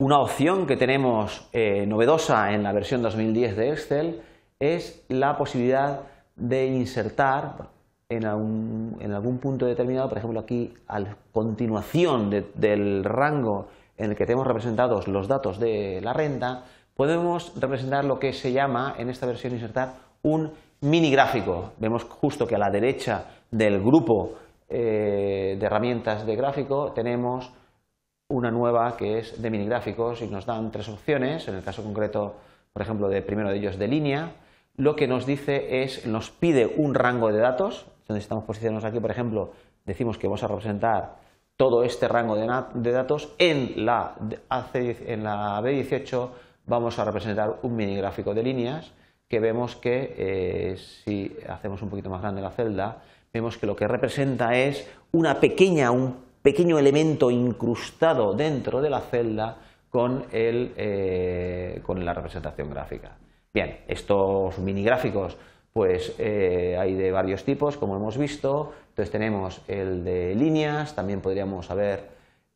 Una opción que tenemos eh, novedosa en la versión 2010 de Excel es la posibilidad de insertar en algún, punto determinado, por ejemplo aquí a continuación del rango en el que tenemos representados los datos de la renta, podemos representar lo que se llama en esta versión insertar un mini gráfico. Vemos justo que a la derecha del grupo eh, de herramientas de gráfico tenemos una nueva que es de minigráficos y nos dan tres opciones, en el caso concreto, por ejemplo, de primero de ellos de línea, lo que nos dice es, nos pide un rango de datos, donde estamos posicionados aquí, por ejemplo, decimos que vamos a representar todo este rango de, datos, en la, en la B18 vamos a representar un minigráfico de líneas, que vemos que eh, si hacemos un poquito más grande la celda, vemos que lo que representa es una pequeña, un pequeño elemento incrustado dentro de la celda con, eh, la representación gráfica. Bien, estos minigráficos pues eh, hay de varios tipos, como hemos visto. Entonces tenemos el de líneas, también podríamos haber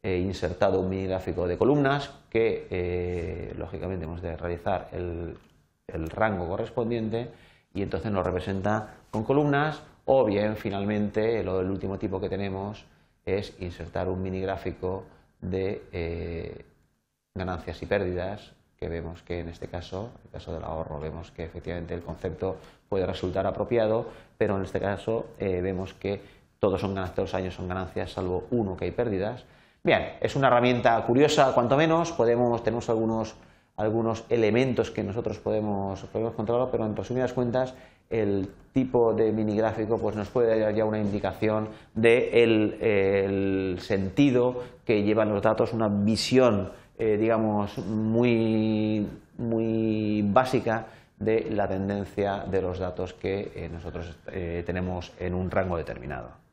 eh, insertado un minigráfico de columnas, que lógicamente hemos de realizar el, rango correspondiente y entonces nos representa con columnas, o bien finalmente el último tipo que tenemos es insertar un mini gráfico de eh, ganancias y pérdidas que vemos que en este caso, en el caso del ahorro, vemos que efectivamente el concepto puede resultar apropiado, pero en este caso eh, vemos que todos son ganancias, los años son ganancias, salvo uno que hay pérdidas. Bien, es una herramienta curiosa, cuanto menos, podemos, tenemos algunos, algunos elementos que nosotros podemos, podemos controlar, pero en resumidas cuentas el tipo de minigráfico pues nos puede dar ya una indicación del el sentido que llevan los datos, una visión, eh, digamos, muy, básica de la tendencia de los datos que eh, nosotros eh, tenemos en un rango determinado.